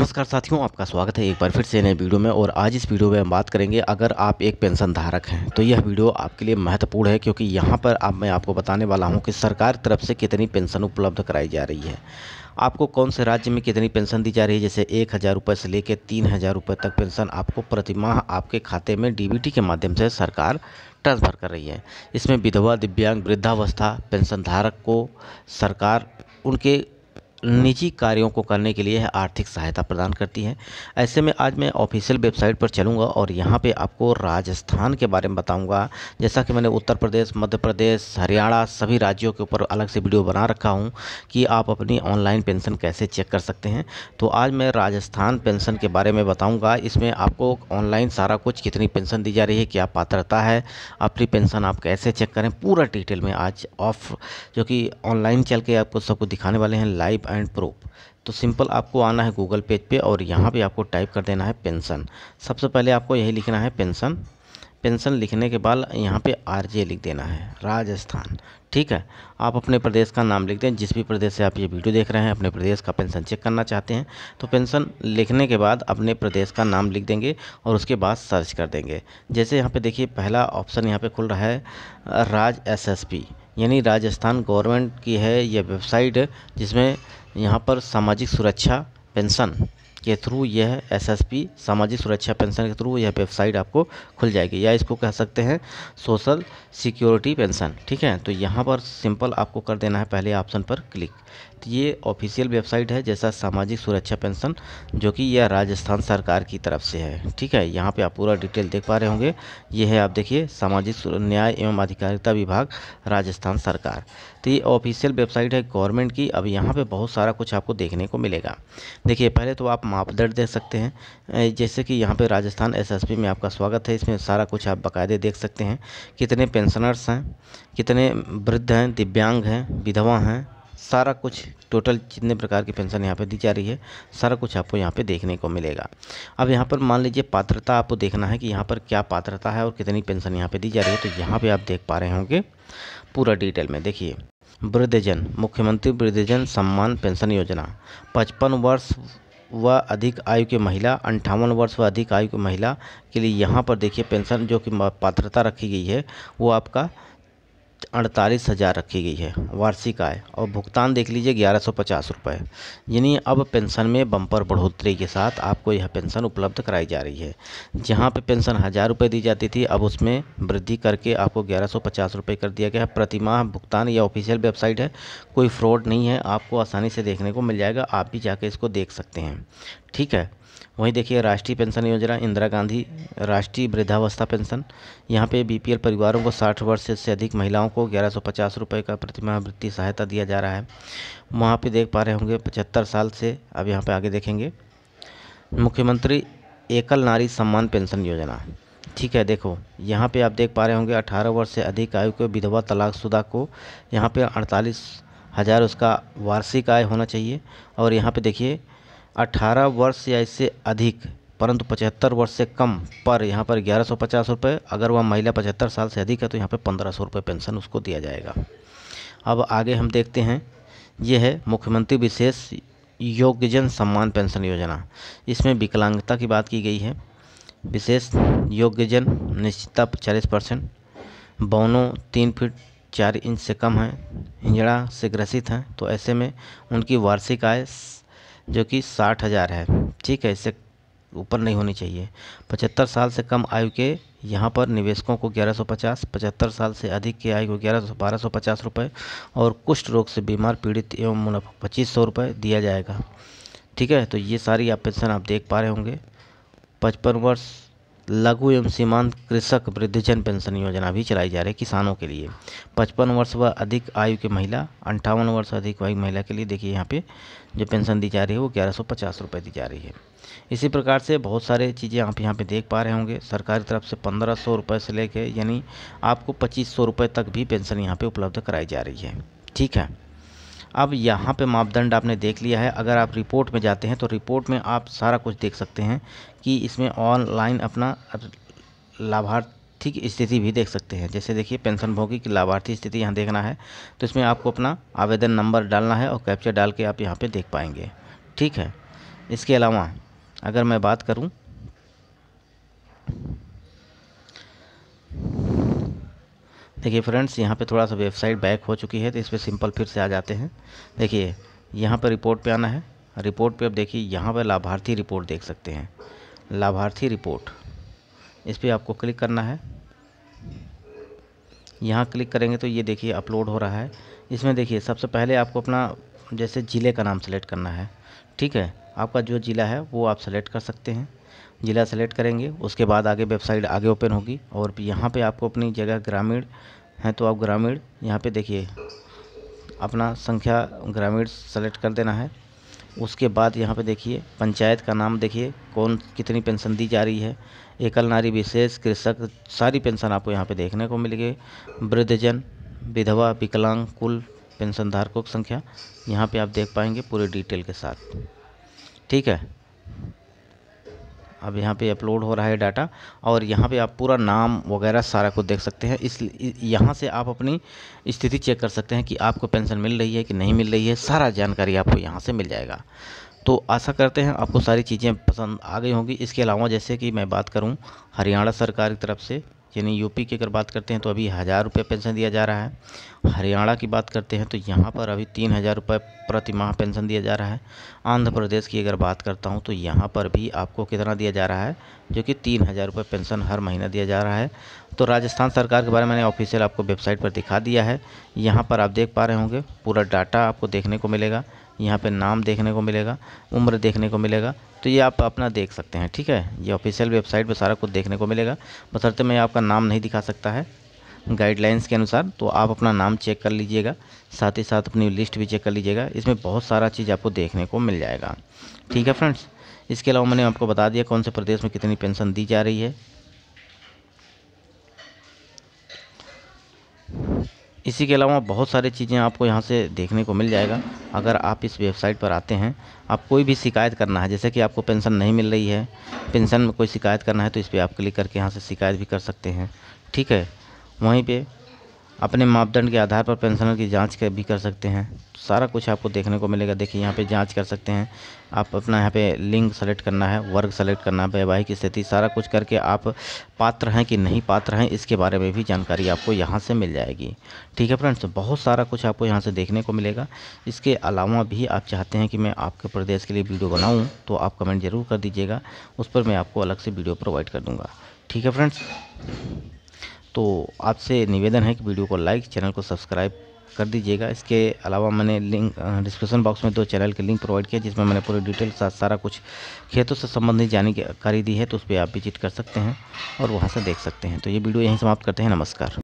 नमस्कार साथियों आपका स्वागत है एक बार फिर से नए वीडियो में और आज इस वीडियो में हम बात करेंगे अगर आप एक पेंशन धारक हैं तो यह वीडियो आपके लिए महत्वपूर्ण है क्योंकि यहाँ पर आप मैं आपको बताने वाला हूँ कि सरकार तरफ से कितनी पेंशन उपलब्ध कराई जा रही है आपको कौन से राज्य में कितनी पेंशन दी जा रही है जैसे एक हज़ार रुपये से लेकर तीन हज़ार रुपये तक पेंशन आपको प्रतिमाह आपके खाते में डीबीटी के माध्यम से सरकार ट्रांसफ़र कर रही है इसमें विधवा दिव्यांग वृद्धावस्था पेंशन धारक को सरकार उनके निजी कार्यों को करने के लिए आर्थिक सहायता प्रदान करती है ऐसे में आज मैं ऑफिशियल वेबसाइट पर चलूँगा और यहाँ पे आपको राजस्थान के बारे में बताऊँगा जैसा कि मैंने उत्तर प्रदेश मध्य प्रदेश हरियाणा सभी राज्यों के ऊपर अलग से वीडियो बना रखा हूँ कि आप अपनी ऑनलाइन पेंशन कैसे चेक कर सकते हैं तो आज मैं राजस्थान पेंशन के बारे में बताऊँगा इसमें आपको ऑनलाइन सारा कुछ कितनी पेंशन दी जा रही है क्या पात्रता है अपनी पेंशन आप कैसे चेक करें पूरा डिटेल में आज ऑफ जो कि ऑनलाइन चल के आपको सबको दिखाने वाले हैं लाइव एंड प्रूफ तो सिंपल आपको आना है गूगल पेज पे और यहाँ पे आपको टाइप कर देना है पेंशन सबसे पहले आपको यही लिखना है पेंशन पेंशन लिखने के बाद यहाँ पे आर जे लिख देना है राजस्थान ठीक है आप अपने प्रदेश का नाम लिख दें जिस भी प्रदेश से आप ये वीडियो देख रहे हैं अपने प्रदेश का पेंशन चेक करना चाहते हैं तो पेंशन लिखने के बाद अपने प्रदेश का नाम लिख देंगे और उसके बाद सर्च कर देंगे जैसे यहाँ पे देखिए पहला ऑप्शन यहाँ पे खुल रहा है राज पी यानी राजस्थान गवर्नमेंट की है यह वेबसाइट जिसमें यहाँ पर सामाजिक सुरक्षा पेंशन के थ्रू यह एसएसपी सामाजिक सुरक्षा पेंशन के थ्रू यह वेबसाइट आपको खुल जाएगी या इसको कह सकते हैं सोशल सिक्योरिटी पेंशन ठीक है तो यहाँ पर सिंपल आपको कर देना है पहले ऑप्शन पर क्लिक तो ये ऑफिशियल वेबसाइट है जैसा सामाजिक सुरक्षा पेंशन जो कि यह राजस्थान सरकार की तरफ से है ठीक है यहाँ पे आप पूरा डिटेल देख पा रहे होंगे ये है आप देखिए सामाजिक न्याय एवं अधिकारिता विभाग राजस्थान सरकार तो ये ऑफिशियल वेबसाइट है गवर्नमेंट की अब यहाँ पर बहुत सारा कुछ आपको देखने को मिलेगा देखिए पहले तो आप मापदंड देख सकते हैं जैसे कि यहाँ पर राजस्थान एस में आपका स्वागत है इसमें सारा कुछ आप बाकायदे देख सकते हैं कितने पेंशनर्स हैं कितने वृद्ध हैं दिव्यांग हैं विधवा हैं सारा कुछ टोटल जितने प्रकार की पेंशन यहाँ पे दी जा रही है सारा कुछ आपको यहाँ पे देखने को मिलेगा अब यहाँ पर मान लीजिए पात्रता आपको देखना है कि यहाँ पर क्या पात्रता है और कितनी पेंशन यहाँ पे दी जा रही है तो यहाँ पे आप देख पा रहे होंगे पूरा डिटेल में देखिए वृद्धजन मुख्यमंत्री वृद्धजन सम्मान पेंशन योजना पचपन वर्ष व अधिक आयु की महिला अंठावन वर्ष व अधिक आयु की महिला के लिए यहाँ पर देखिए पेंशन जो कि पात्रता रखी गई है वो आपका अड़तालीस हज़ार रखी गई है वार्षिक आय और भुगतान देख लीजिए ग्यारह सौ पचास रुपये यानी अब पेंशन में बम्पर बढ़ोतरी के साथ आपको यह पेंशन उपलब्ध कराई जा रही है जहाँ पे पेंशन हज़ार रुपये दी जाती थी अब उसमें वृद्धि करके आपको ग्यारह सौ पचास रुपये कर दिया गया है प्रतिमाह भुगतान यह ऑफिशियल वेबसाइट है कोई फ्रॉड नहीं है आपको आसानी से देखने को मिल जाएगा आप भी जाके इसको देख सकते हैं ठीक है वहीं देखिए राष्ट्रीय पेंशन योजना इंदिरा गांधी राष्ट्रीय वृद्धावस्था पेंशन यहाँ पे बीपीएल परिवारों को 60 वर्ष से अधिक महिलाओं को ग्यारह सौ पचास रुपये का प्रतिमावृत्ति सहायता दिया जा रहा है वहाँ पे देख पा रहे होंगे पचहत्तर साल से अब यहाँ पे आगे देखेंगे मुख्यमंत्री एकल नारी सम्मान पेंशन योजना ठीक है देखो यहाँ पे आप देख पा रहे होंगे 18 वर्ष से अधिक आयु के विधवा तलाकशुदा को यहाँ पे अड़तालीस हज़ार उसका वार्षिक आय होना चाहिए और यहाँ पे देखिए अठारह वर्ष या इससे अधिक परंतु पचहत्तर वर्ष से कम पर यहाँ पर ग्यारह सौ पचास रुपये अगर वह महिला पचहत्तर साल से अधिक है तो यहाँ पर पंद्रह सौ रुपये पेंशन उसको दिया जाएगा अब आगे हम देखते हैं ये है मुख्यमंत्री विशेष योग्यजन सम्मान पेंशन योजना इसमें विकलांगता की बात की गई है विशेष योग्यजन निश्चितता चालीस परसेंट बौनों तीन फीट चार इंच से कम हैं हिंजड़ा से ग्रसित हैं तो ऐसे में उनकी वार्षिक आय जो कि साठ हज़ार है ठीक है इससे ऊपर नहीं होनी चाहिए पचहत्तर साल से कम आयु के यहाँ पर निवेशकों को ग्यारह सौ पचास पचहत्तर साल से अधिक की आयु को ग्यारह सौ बारह सौ पचास रुपये और कुष्ठ रोग से बीमार पीड़ित एवं मुनाफा पच्चीस सौ रुपये दिया जाएगा ठीक है तो ये सारी आप पेंशन आप देख पा रहे होंगे पचपन वर्ष लघु एवं सीमांत कृषक वृद्धजन पेंशन योजना भी चलाई जा रही है किसानों के लिए पचपन वर्ष व अधिक आयु की महिला अंठावन वर्ष अधिक आयु महिला के लिए देखिए यहाँ पे जो पेंशन दी जा रही है वो ग्यारह सौ पचास रुपये दी जा रही है इसी प्रकार से बहुत सारे चीज़ें आप यहाँ पे देख पा रहे होंगे सरकारी तरफ से पंद्रह सौ रुपये से लेके यानी आपको पच्चीस सौ रुपये तक भी पेंशन यहाँ पर उपलब्ध कराई जा रही है ठीक है अब यहाँ पे मापदंड आपने देख लिया है अगर आप रिपोर्ट में जाते हैं तो रिपोर्ट में आप सारा कुछ देख सकते हैं कि इसमें ऑनलाइन अपना लाभार्थी की स्थिति भी देख सकते हैं जैसे देखिए पेंशन भोगी की लाभार्थी स्थिति यहाँ देखना है तो इसमें आपको अपना आवेदन नंबर डालना है और कैप्चर डाल के आप यहाँ पे देख पाएंगे ठीक है इसके अलावा अगर मैं बात करूँ देखिए फ्रेंड्स यहाँ पे थोड़ा सा वेबसाइट बैक हो चुकी है तो इस पर सिंपल फिर से आ जाते हैं देखिए यहाँ पर रिपोर्ट पे आना है रिपोर्ट पे अब देखिए यहाँ पर लाभार्थी रिपोर्ट देख सकते हैं लाभार्थी रिपोर्ट इस पर आपको क्लिक करना है यहाँ क्लिक करेंगे तो ये देखिए अपलोड हो रहा है इसमें देखिए सबसे पहले आपको अपना जैसे ज़िले का नाम सेलेक्ट करना है ठीक है आपका जो ज़िला है वो आप सेलेक्ट कर सकते हैं ज़िला सेलेक्ट करेंगे उसके बाद आगे वेबसाइट आगे ओपन होगी और यहाँ पे आपको अपनी जगह ग्रामीण है तो आप ग्रामीण यहाँ पे देखिए अपना संख्या ग्रामीण सेलेक्ट कर देना है उसके बाद यहाँ पे देखिए पंचायत का नाम देखिए कौन कितनी पेंशन दी जा रही है एकल नारी विशेष कृषक सारी पेंशन आपको यहाँ पर देखने को मिलेगी वृद्धजन विधवा विकलांग कुल पेंशन धारकों की संख्या यहाँ पर आप देख पाएंगे पूरे डिटेल के साथ ठीक है अब यहाँ पे अपलोड हो रहा है डाटा और यहाँ पे आप पूरा नाम वगैरह सारा कुछ देख सकते हैं इस यहाँ से आप अपनी स्थिति चेक कर सकते हैं कि आपको पेंशन मिल रही है कि नहीं मिल रही है सारा जानकारी आपको यहाँ से मिल जाएगा तो आशा करते हैं आपको सारी चीज़ें पसंद आ गई होंगी इसके अलावा जैसे कि मैं बात करूँ हरियाणा सरकार की तरफ से यानी यूपी की अगर बात करते हैं तो अभी हज़ार रुपये पेंशन दिया जा रहा है हरियाणा की बात करते हैं तो यहाँ पर अभी तीन हज़ार रुपये प्रति माह पेंशन दिया जा रहा है आंध्र प्रदेश की अगर बात करता हूँ तो यहाँ पर भी आपको कितना दिया जा रहा है जो कि तीन हज़ार रुपये पेंशन हर महीना दिया जा रहा है तो राजस्थान सरकार के बारे में मैंने ऑफिशियल आपको वेबसाइट पर दिखा दिया है यहाँ पर आप देख पा रहे होंगे पूरा डाटा आपको देखने को मिलेगा यहाँ पे नाम देखने को मिलेगा उम्र देखने को मिलेगा तो ये आप अपना देख सकते हैं ठीक है ये ऑफिशियल वेबसाइट पर सारा कुछ देखने को मिलेगा बसरते मैं आपका नाम नहीं दिखा सकता है गाइडलाइंस के अनुसार तो आप अपना नाम चेक कर लीजिएगा साथ ही साथ अपनी लिस्ट भी चेक कर लीजिएगा इसमें बहुत सारा चीज़ आपको देखने को मिल जाएगा ठीक है फ्रेंड्स इसके अलावा मैंने आपको बता दिया कौन से प्रदेश में कितनी पेंशन दी जा रही है इसी के अलावा बहुत सारी चीज़ें आपको यहाँ से देखने को मिल जाएगा अगर आप इस वेबसाइट पर आते हैं आप कोई भी शिकायत करना है जैसे कि आपको पेंशन नहीं मिल रही है पेंशन में कोई शिकायत करना है तो इस पर आप क्लिक करके यहाँ से शिकायत भी कर सकते हैं ठीक है वहीं पर अपने मापदंड के आधार पर पेंशनर की जांच भी कर सकते हैं सारा कुछ आपको देखने को मिलेगा देखिए यहाँ पे जांच कर सकते हैं आप अपना यहाँ पे लिंग सेलेक्ट करना है वर्ग सेलेक्ट करना है वैवाहिक स्थिति सारा कुछ करके आप पात्र हैं कि नहीं पात्र हैं इसके बारे में भी जानकारी आपको यहाँ से मिल जाएगी ठीक है फ्रेंड्स तो बहुत सारा कुछ आपको यहाँ से देखने को मिलेगा इसके अलावा भी आप चाहते हैं कि मैं आपके प्रदेश के लिए वीडियो बनाऊँ तो आप कमेंट ज़रूर कर दीजिएगा उस पर मैं आपको अलग से वीडियो प्रोवाइड कर दूँगा ठीक है फ्रेंड्स तो आपसे निवेदन है कि वीडियो को लाइक चैनल को सब्सक्राइब कर दीजिएगा इसके अलावा मैंने लिंक डिस्क्रिप्शन बॉक्स में दो चैनल के लिंक प्रोवाइड किया जिसमें मैंने पूरी डिटेल साथ सारा कुछ खेतों से संबंधित जानकारी दी है तो उस पर आप विजिट कर सकते हैं और वहाँ से देख सकते हैं तो ये वीडियो यहीं समाप्त करते हैं नमस्कार